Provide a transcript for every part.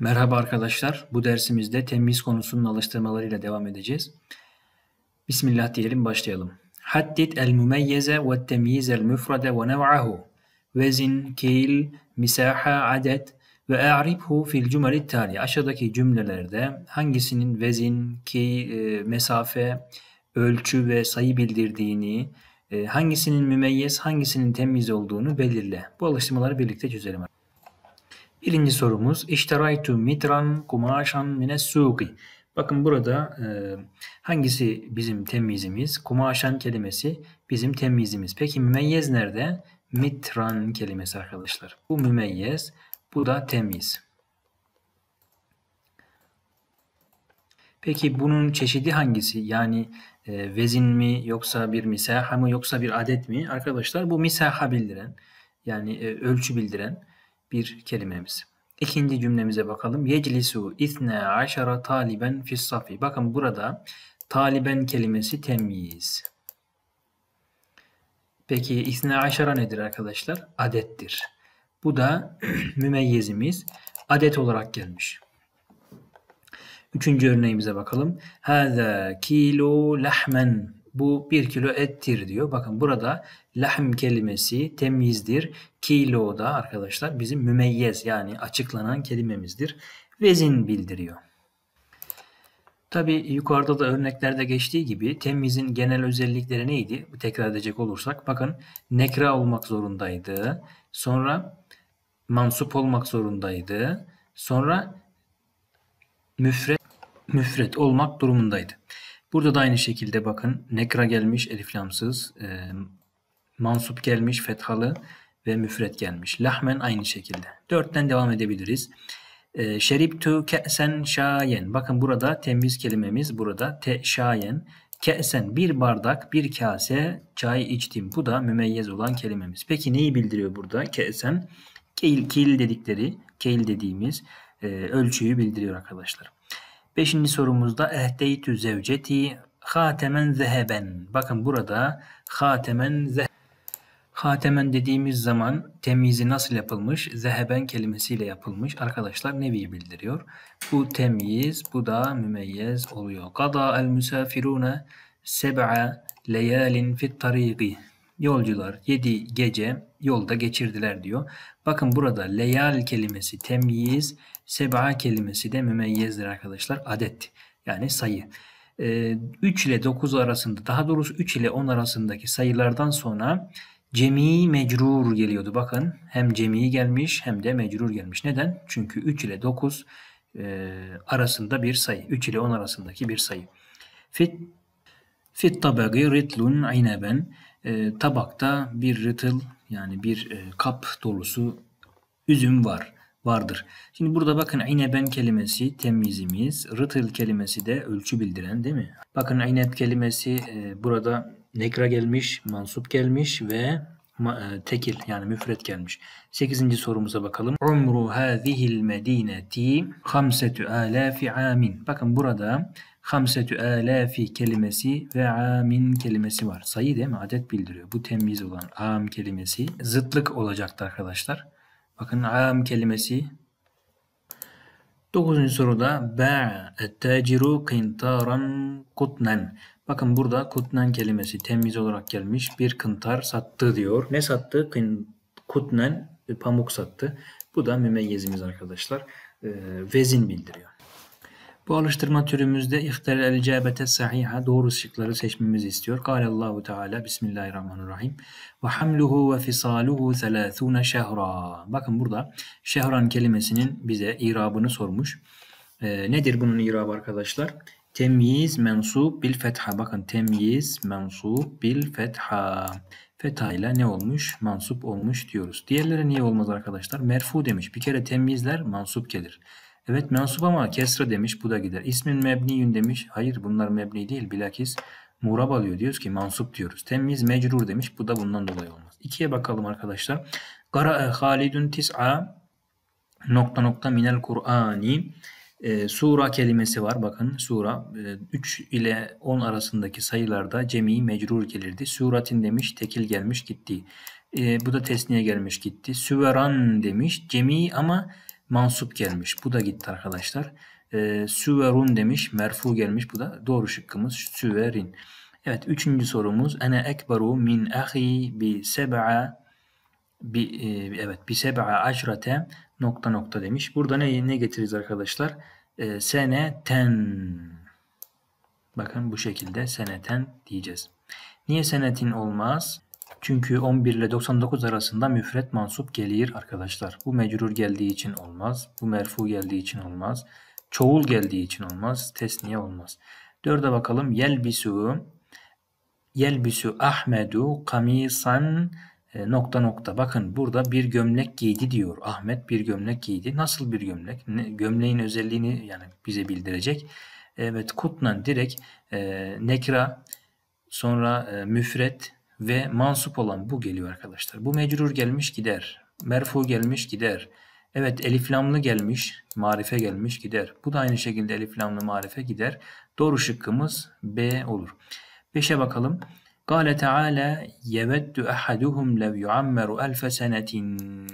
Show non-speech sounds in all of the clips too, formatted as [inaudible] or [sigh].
Merhaba arkadaşlar. Bu dersimizde temiz konusunun alıştırmalarıyla devam edeceğiz. Bismillah diyelim başlayalım. Haddit el mümeyyeze ve temyiz el müfrede ve nev'ahu. Vezin, kil, misaha, adet ve e'ribhu fil cümeli tali. Aşağıdaki cümlelerde hangisinin vezin, ki, e, mesafe, ölçü ve sayı bildirdiğini, e, hangisinin mümeyyez, hangisinin temiz olduğunu belirle. Bu alıştırmaları birlikte çözelim. Birinci sorumuz İşteraytu mitran kumaşan mines suki. Bakın burada e, hangisi bizim temizimiz? Kumaşan kelimesi bizim temizimiz. Peki mümeyyez nerede? Mitran kelimesi arkadaşlar. Bu mümeyyez, bu da temiz. Peki bunun çeşidi hangisi? Yani e, vezin mi yoksa bir misaha mı yoksa bir adet mi? Arkadaşlar bu misaha bildiren yani e, ölçü bildiren bir kelimemiz. İkinci cümlemize bakalım. Yeclisu itne aşara taliben fissafi. Bakın burada taliben kelimesi temyiz. Peki itne aşara nedir arkadaşlar? Adettir. Bu da [clears throat] mümeyyizimiz adet olarak gelmiş. Üçüncü örneğimize bakalım. Hâzâ kilo lahmen. Bu bir kilo ettir diyor. Bakın burada lahm kelimesi temizdir. Kilo da arkadaşlar bizim mümeyyez yani açıklanan kelimemizdir. Vezin bildiriyor. Tabi yukarıda da örneklerde geçtiği gibi temizin genel özellikleri neydi? Tekrar edecek olursak bakın nekra olmak zorundaydı. Sonra mansup olmak zorundaydı. Sonra müfret, müfret olmak durumundaydı. Burada da aynı şekilde bakın nekra gelmiş eliflamsız, e, mansup gelmiş fethalı ve müfret gelmiş. Lahmen aynı şekilde. Dörtten devam edebiliriz. E, Şeriptu ke'sen şayen. Bakın burada temviz kelimemiz burada te şayen. Ke'sen bir bardak bir kase çay içtim. Bu da mümeyyez olan kelimemiz. Peki neyi bildiriyor burada ke'sen? Keil, keil dedikleri, keil dediğimiz e, ölçüyü bildiriyor arkadaşlar. Beşinci sorumuzda ehdeytü zevceti hatemen zeheben. Bakın burada hatemen zeheben. Hatemen dediğimiz zaman temyizi nasıl yapılmış? Zeheben kelimesiyle yapılmış. Arkadaşlar nevi bildiriyor. Bu temiz, bu da mümeyyez oluyor. Kada el misafirune seb'a leyalin fit tariqi. Yolcular yedi gece yolda geçirdiler diyor. Bakın burada leyal kelimesi temyiz, seba kelimesi de mümeyyezdir arkadaşlar. Adet yani sayı. 3 ee, ile 9 arasında daha doğrusu 3 ile 10 arasındaki sayılardan sonra cemi mecrur geliyordu. Bakın hem cemi gelmiş hem de mecrur gelmiş. Neden? Çünkü 3 ile 9 e, arasında bir sayı. 3 ile 10 arasındaki bir sayı. Fit fit tabagi ritlun inaben e, tabakta bir rıtıl yani bir e, kap dolusu üzüm var vardır. Şimdi burada bakın ineben kelimesi temizimiz, rıtıl kelimesi de ölçü bildiren değil mi? Bakın inep kelimesi e, burada nekra gelmiş, mansup gelmiş ve e, tekil yani müfret gelmiş. 8. sorumuza bakalım. Umru hazihil medineti hamsetu alafi amin. Bakın burada Hamsetü alafi kelimesi ve amin kelimesi var. Sayı değil mi? Adet bildiriyor. Bu temyiz olan am kelimesi zıtlık olacaktı arkadaşlar. Bakın am kelimesi. Dokuzuncu soruda ba'et-taciru kintaran kutnen. Bakın burada kutnen kelimesi temiz olarak gelmiş. Bir kıntar sattı diyor. Ne sattı? Kutnen pamuk sattı. Bu da mümeyyizimiz arkadaşlar. Ee, vezin bildiriyor. Bu alıştırma türümüzde ihtar el icabete sahiha doğru şıkları seçmemizi istiyor. Allahu Teala Bismillahirrahmanirrahim. Ve hamluhu ve fisaluhu 30 şehra. Bakın burada şehran kelimesinin bize irabını sormuş. E, nedir bunun irabı arkadaşlar? Temyiz mensup bil fetha. Bakın temyiz mensup bil fetha. Fetha ile ne olmuş? Mansup olmuş diyoruz. Diğerleri niye olmaz arkadaşlar? Merfu demiş. Bir kere temyizler mansup gelir. Evet mensup ama kesra demiş bu da gider. İsmin mebniyün demiş. Hayır bunlar mebni değil bilakis murab alıyor. Diyoruz ki mansup diyoruz. Temiz mecrur demiş. Bu da bundan dolayı olmaz. İkiye bakalım arkadaşlar. Kara'a e, halidun tis'a nokta nokta minel Kur'ani e, sura kelimesi var. Bakın sura e, 3 ile 10 arasındaki sayılarda cemi mecrur gelirdi. Suratin demiş tekil gelmiş gitti. E, bu da tesniye gelmiş gitti. Süveran demiş cemi ama mansup gelmiş. Bu da gitti arkadaşlar. E, ee, süverun demiş. Merfu gelmiş. Bu da doğru şıkkımız süverin. Evet üçüncü sorumuz. Ene ekberu min ahi bi seb'a bi, e, evet bi seb'a acrate nokta nokta demiş. Burada ne, ne getiririz arkadaşlar? E, ee, seneten bakın bu şekilde seneten diyeceğiz. Niye senetin olmaz? Çünkü 11 ile 99 arasında müfret mansup gelir arkadaşlar. Bu mecrur geldiği için olmaz. Bu merfu geldiği için olmaz. Çoğul geldiği için olmaz. Tesniye olmaz. 4'e bakalım. Yelbisu Yelbisu Ahmedu kamisan e, nokta nokta. Bakın burada bir gömlek giydi diyor. Ahmet bir gömlek giydi. Nasıl bir gömlek? Gömleğin özelliğini yani bize bildirecek. Evet kutnan direkt e, nekra sonra e, müfret ve mansup olan bu geliyor arkadaşlar. Bu mecrur gelmiş gider. Merfu gelmiş gider. Evet eliflamlı gelmiş, marife gelmiş gider. Bu da aynı şekilde eliflamlı marife gider. Doğru şıkkımız B olur. 5'e bakalım. Kale Teala yeveddu ahaduhum lev yuammeru elfe senetin.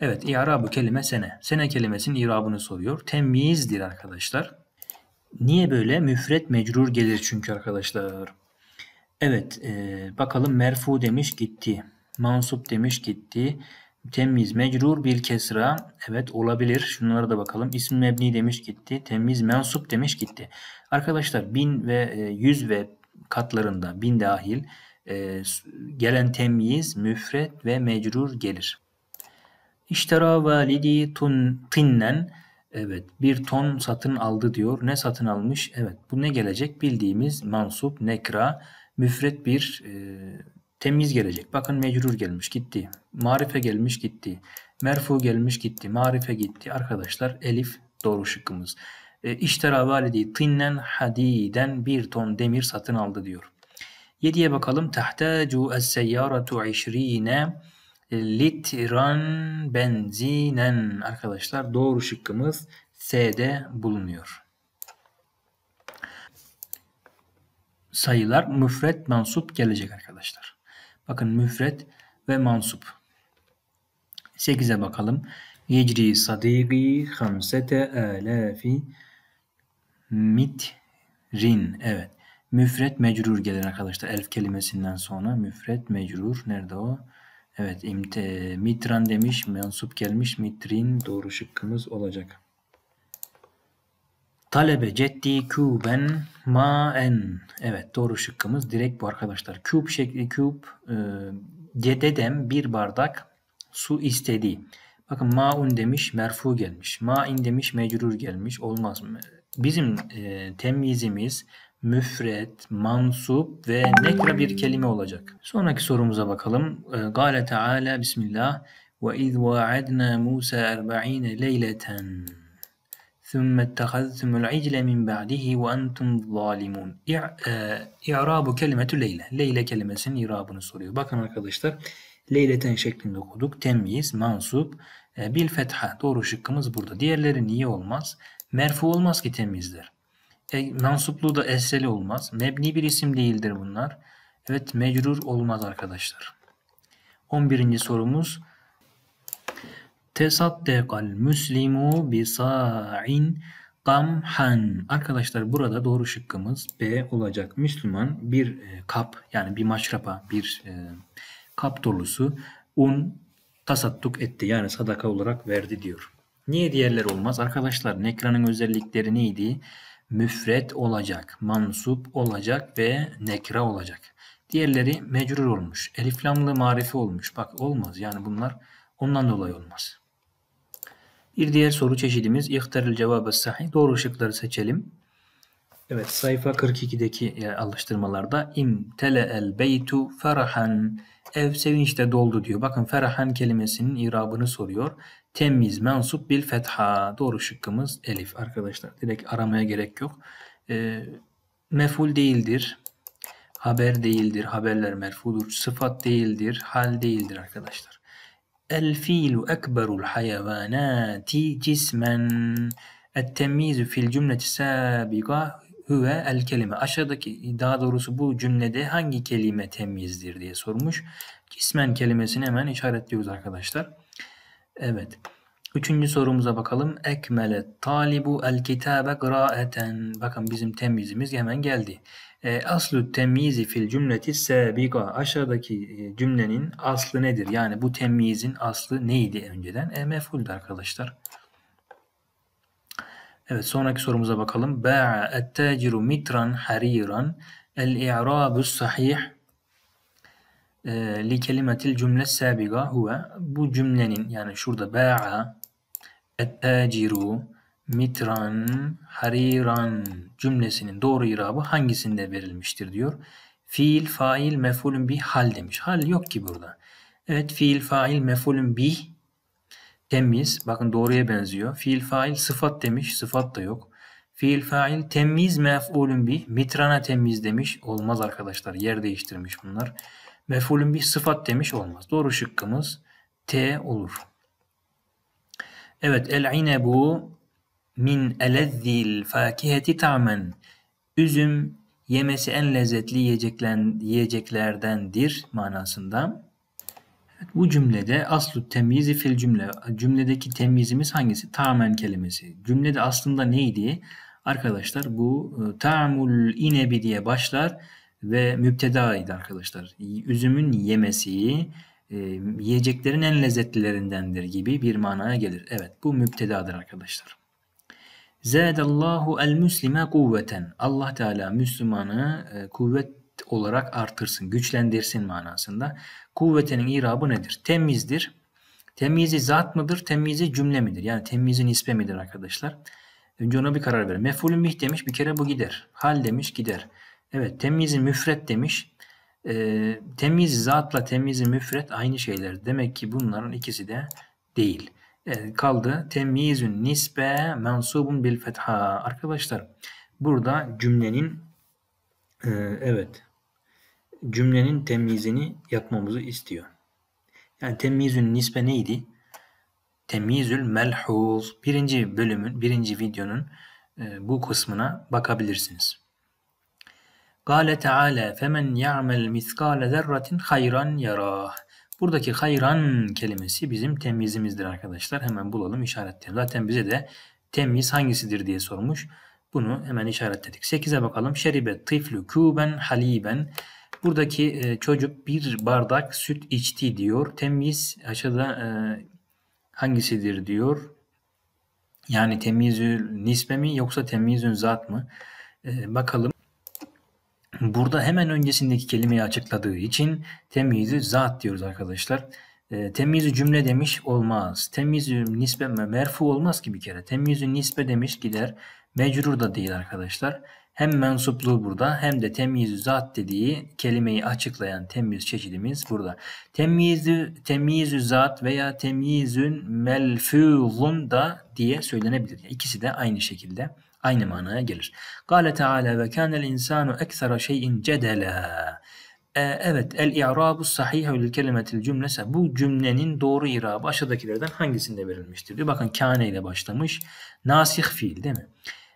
Evet i'rabı kelime sene. Sene kelimesinin i'rabını soruyor. Temyizdir arkadaşlar. Niye böyle? Müfret mecrur gelir çünkü arkadaşlar. Evet e, bakalım merfu demiş gitti. Mansup demiş gitti. temiz mecrur bil kesra. Evet olabilir. Şunlara da bakalım. İsmi mebni demiş gitti. temiz mensup demiş gitti. Arkadaşlar bin ve e, yüz ve katlarında 1000 dahil e, gelen temyiz müfret ve mecrur gelir. İştera validi tun tinnen. Evet bir ton satın aldı diyor. Ne satın almış? Evet bu ne gelecek? Bildiğimiz mansup, nekra, müfret bir e, temiz gelecek. Bakın mecrur gelmiş gitti. Marife gelmiş gitti. Merfu gelmiş gitti. Marife gitti. Arkadaşlar elif doğru şıkkımız. E, İştera validi tinnen hadiden bir ton demir satın aldı diyor. Yediye bakalım. Tahtacu es-seyyaratu 20 litran benzinen. Arkadaşlar doğru şıkkımız S'de bulunuyor. sayılar müfret mansup gelecek arkadaşlar. Bakın müfret ve mansup. 8'e bakalım. Yecri sadigi hamsete alafi mitrin. Evet. Müfret mecrur gelir arkadaşlar. Elf kelimesinden sonra müfret mecrur. Nerede o? Evet. imte mitran demiş. mansup gelmiş. Mitrin doğru şıkkımız olacak. Talebe ceddi küben Ma maen. Evet doğru şıkkımız direkt bu arkadaşlar. Küp şekli küp e, dedem bir bardak su istedi. Bakın maun demiş merfu gelmiş. Ma in demiş mecrur gelmiş. Olmaz mı? Bizim e, temyizimiz müfret, mansup ve nekra bir kelime olacak. Sonraki sorumuza bakalım. E, Gale Teala Bismillah ve iz vaadna Musa 40 leyleten. ثم اتخذتم العجل من بعده وأنتم ظالمون e, İ'rabu kelimetü leyle. Leyle kelimesinin irabını soruyor. Bakın arkadaşlar leyleten şeklinde okuduk. Temyiz, mansup, e, bil fetha. Doğru şıkkımız burada. Diğerleri niye olmaz? Merfu olmaz ki temyizler. E, mansupluğu da esreli olmaz. Mebni bir isim değildir bunlar. Evet mecrur olmaz arkadaşlar. 11. sorumuz Tesaddekal müslimu bi sa'in kamhan. Arkadaşlar burada doğru şıkkımız B olacak. Müslüman bir e, kap yani bir maşrapa bir e, kap dolusu un tasadduk etti. Yani sadaka olarak verdi diyor. Niye diğerler olmaz? Arkadaşlar nekranın özellikleri neydi? Müfret olacak, mansup olacak ve nekra olacak. Diğerleri mecrur olmuş. Eliflamlı marifi olmuş. Bak olmaz yani bunlar ondan dolayı olmaz. Bir diğer soru çeşidimiz ihtaril cevabı sahih. Doğru şıkları seçelim. Evet sayfa 42'deki e, alıştırmalarda im tele el beytu ferahan ev sevinçle doldu diyor. Bakın ferahan kelimesinin irabını soruyor. Temiz mensup bil fetha. Doğru şıkkımız elif arkadaşlar. Direkt aramaya gerek yok. E, meful değildir. Haber değildir. Haberler merfudur. Sıfat değildir. Hal değildir arkadaşlar. الفيل أكبر الحيوانات جسمًا. التمييز في الجملة السابقة huve el Aşağıdaki daha doğrusu bu cümlede hangi kelime temizdir diye sormuş. Cismen kelimesini hemen işaretliyoruz arkadaşlar. Evet. Üçüncü sorumuza bakalım. Ekmele talibu el kitabe kıraeten. Bakın bizim temizimiz hemen geldi. E, aslı temyizi fil cümleti sebika. Aşağıdaki e, cümlenin aslı nedir? Yani bu temyizin aslı neydi önceden? E mefuldu arkadaşlar. Evet sonraki sorumuza bakalım. Ba'a et mitran hariran el-i'rabu sahih e, li kelimetil cümle sabiga huve bu cümlenin yani şurada ba'a et-taciru mitran, hariran cümlesinin doğru irabı hangisinde verilmiştir diyor. Fiil, fail, mefulün bih, hal demiş. Hal yok ki burada. Evet fiil, fail, mefulün bih temiz. Bakın doğruya benziyor. Fiil, fail, sıfat demiş. Sıfat da yok. Fiil, fail, temiz, mefulün bih. Mitrana temiz demiş. Olmaz arkadaşlar. Yer değiştirmiş bunlar. Mefulün bih sıfat demiş. Olmaz. Doğru şıkkımız T olur. Evet el inebu min elezzil fakiheti ta'men. Üzüm yemesi en lezzetli yiyeceklerdendir manasında. Evet, bu cümlede aslu temyizi fil cümle. Cümledeki temyizimiz hangisi? Ta'men kelimesi. Cümlede aslında neydi? Arkadaşlar bu e, ta'mul inebi diye başlar ve müptedaydı arkadaşlar. Üzümün yemesi e, yiyeceklerin en lezzetlilerindendir gibi bir manaya gelir. Evet bu müptedadır arkadaşlar. Zâdallahu el müslime kuvveten. Allah Teala Müslümanı e, kuvvet olarak artırsın, güçlendirsin manasında. Kuvvetenin irabı nedir? Temizdir. Temyizi zat mıdır? Temyizi cümle midir? Yani temyizi ispe midir arkadaşlar? Önce ona bir karar verin. Mef'ulün bih demiş bir kere bu gider. Hal demiş gider. Evet temyizi müfret demiş. E, temyiz zatla temyizi müfret aynı şeyler. Demek ki bunların ikisi de değil. Ee, kaldı. Temyizün nisbe mensubun bil fetha. Arkadaşlar burada cümlenin e, evet cümlenin temyizini yapmamızı istiyor. Yani temyizün nisbe neydi? Temyizül melhuz. Birinci bölümün, birinci videonun e, bu kısmına bakabilirsiniz. Kale Teala femen ya'mel miskale zerratin hayran yarah. Buradaki hayran kelimesi bizim temyizimizdir arkadaşlar. Hemen bulalım işaretleyelim. Zaten bize de temyiz hangisidir diye sormuş. Bunu hemen işaretledik. 8'e bakalım. Şeribe tiflü kuben haliben. Buradaki e, çocuk bir bardak süt içti diyor. Temyiz aşağıda e, hangisidir diyor. Yani temyizül nisbe mi yoksa temyizün zat mı? E, bakalım. Burada hemen öncesindeki kelimeyi açıkladığı için temyizi zat diyoruz arkadaşlar. E, temyizi cümle demiş olmaz. Temyizi nisbe merfu olmaz ki bir kere. Temyizi nisbe demiş gider. Mecrur da değil arkadaşlar. Hem mensupluğu burada hem de temyiz zat dediği kelimeyi açıklayan temyiz çeşidimiz burada. Temyiz-ü temyiz zat veya temyizün melfuzun da diye söylenebilir. İkisi de aynı şekilde aynı manaya gelir. Kale Teala ve kânel insanu eksera şeyin cedela. E, evet, el i'rabu sahihü lil kelimetil cümlese bu cümlenin doğru irabı aşağıdakilerden hangisinde verilmiştir diyor. Bakın kane ile başlamış. Nasih fiil değil mi?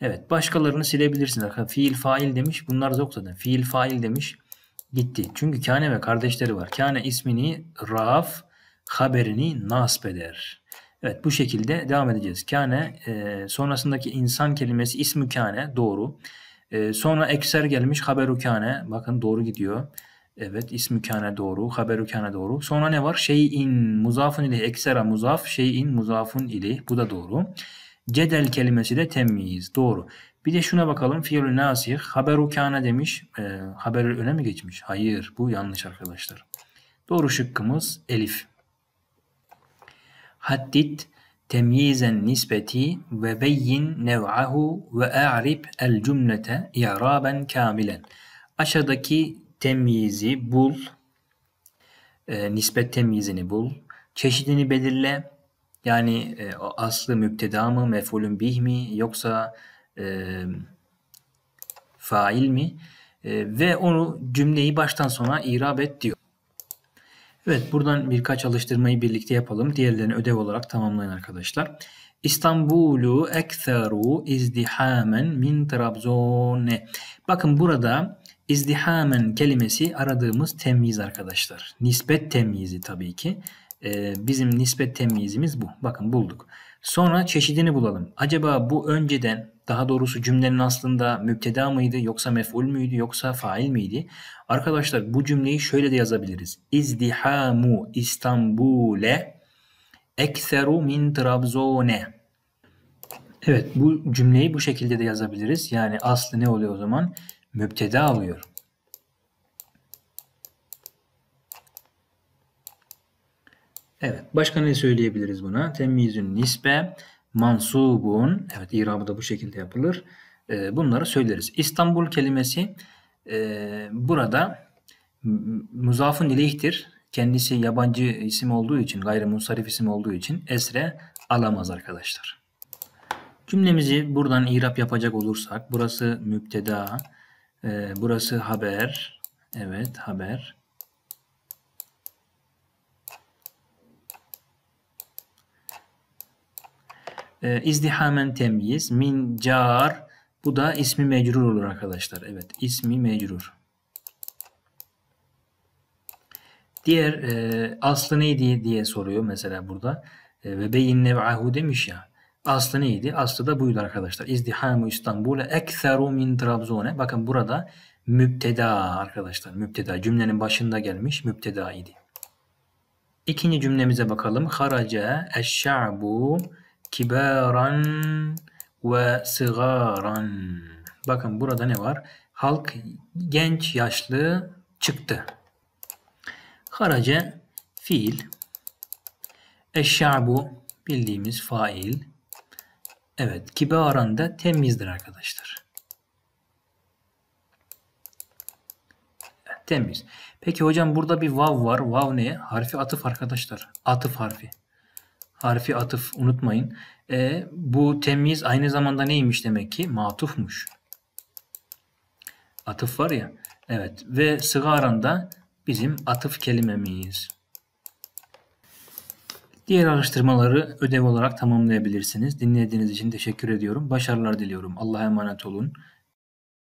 Evet, başkalarını silebilirsin. Bakın, fiil fail demiş. Bunlar yok zaten. Fiil fail demiş. Gitti. Çünkü kane ve kardeşleri var. Kane ismini raf, haberini nasp eder. Evet bu şekilde devam edeceğiz. Kâne e, sonrasındaki insan kelimesi ismi kâne doğru. E, sonra ekser gelmiş haberu kâne bakın doğru gidiyor. Evet ismi kâne doğru haberu kâne doğru. Sonra ne var? Şeyin muzafun ili eksera muzaf şeyin muzafun ili bu da doğru. Cedel kelimesi de temyiz doğru. Bir de şuna bakalım. Fiyolü nasih haberu kâne demiş. E, haberi öne mi geçmiş? Hayır bu yanlış arkadaşlar. Doğru şıkkımız elif temyizen حدد تمييز النسبة وبين نوعه وأعرب الجملة إعرابا كاملا. Aşağıdaki temyizi bul, e, nispet temyizini bul, çeşidini belirle, yani e, aslı müpteda mı, mefulün bih mi yoksa e, fail mi e, ve onu cümleyi baştan sona irab et diyor. Evet buradan birkaç alıştırmayı birlikte yapalım. Diğerlerini ödev olarak tamamlayın arkadaşlar. İstanbul'u ekseru izdihamen min Trabzon'e. Bakın burada izdihamen kelimesi aradığımız temyiz arkadaşlar. Nispet temyizi tabii ki. Ee, bizim nispet temyizimiz bu. Bakın bulduk. Sonra çeşidini bulalım. Acaba bu önceden daha doğrusu cümlenin aslında müpteda mıydı yoksa mef'ul müydü yoksa fail miydi? Arkadaşlar bu cümleyi şöyle de yazabiliriz. İzdihamu İstanbul'e ekseru min Trabzon'e. Evet bu cümleyi bu şekilde de yazabiliriz. Yani aslı ne oluyor o zaman? Müpteda oluyor. Evet başka ne söyleyebiliriz buna? Temizün nisbe mansubun. Evet irabı da bu şekilde yapılır. E, bunları söyleriz. İstanbul kelimesi e, burada muzafın ileyhtir. Kendisi yabancı isim olduğu için, gayrimunsarif isim olduğu için esre alamaz arkadaşlar. Cümlemizi buradan irap yapacak olursak burası müpteda, e, burası haber, evet haber. E, izdihamen temyiz. Min car. Bu da ismi mecrur olur arkadaşlar. Evet ismi mecrur. Diğer e, aslı neydi diye soruyor mesela burada. E, ve beyin nev'ahu demiş ya. Aslı neydi? Aslı da buydu arkadaşlar. İzdihamu İstanbul'a ekseru min Trabzon'e. Bakın burada mübteda arkadaşlar. Mübteda cümlenin başında gelmiş mübteda idi. İkinci cümlemize bakalım. Haraca eşşa'bu kibaran ve sigaran. Bakın burada ne var? Halk genç yaşlı çıktı. Harace fiil. Eşşabu bildiğimiz fail. Evet kibaran da temizdir arkadaşlar. Temiz. Peki hocam burada bir vav var. Vav ne? Harfi atıf arkadaşlar. Atıf harfi harfi atıf unutmayın. E, bu temyiz aynı zamanda neymiş demek ki? Matufmuş. Atıf var ya. Evet ve sigaran da bizim atıf kelimemiz. Diğer araştırmaları ödev olarak tamamlayabilirsiniz. Dinlediğiniz için teşekkür ediyorum. Başarılar diliyorum. Allah'a emanet olun.